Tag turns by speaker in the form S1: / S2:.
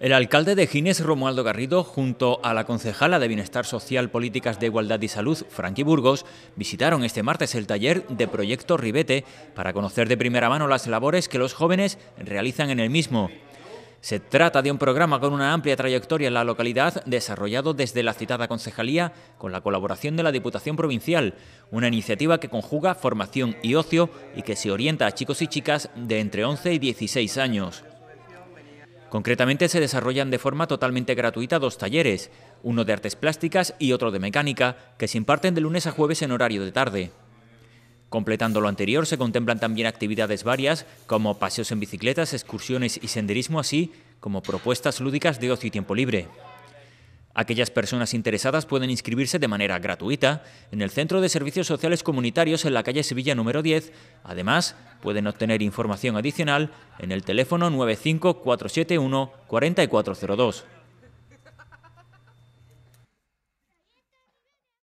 S1: El alcalde de Gines, Romualdo Garrido, junto a la concejala de Bienestar Social, Políticas de Igualdad y Salud, Frankie Burgos, visitaron este martes el taller de Proyecto Ribete para conocer de primera mano las labores que los jóvenes realizan en el mismo. Se trata de un programa con una amplia trayectoria en la localidad, desarrollado desde la citada concejalía con la colaboración de la Diputación Provincial, una iniciativa que conjuga formación y ocio y que se orienta a chicos y chicas de entre 11 y 16 años. Concretamente se desarrollan de forma totalmente gratuita dos talleres, uno de artes plásticas y otro de mecánica, que se imparten de lunes a jueves en horario de tarde. Completando lo anterior, se contemplan también actividades varias, como paseos en bicicletas, excursiones y senderismo, así como propuestas lúdicas de ocio y tiempo libre. Aquellas personas interesadas pueden inscribirse de manera gratuita en el Centro de Servicios Sociales Comunitarios en la calle Sevilla número 10. Además, pueden obtener información adicional en el teléfono 95471 4402.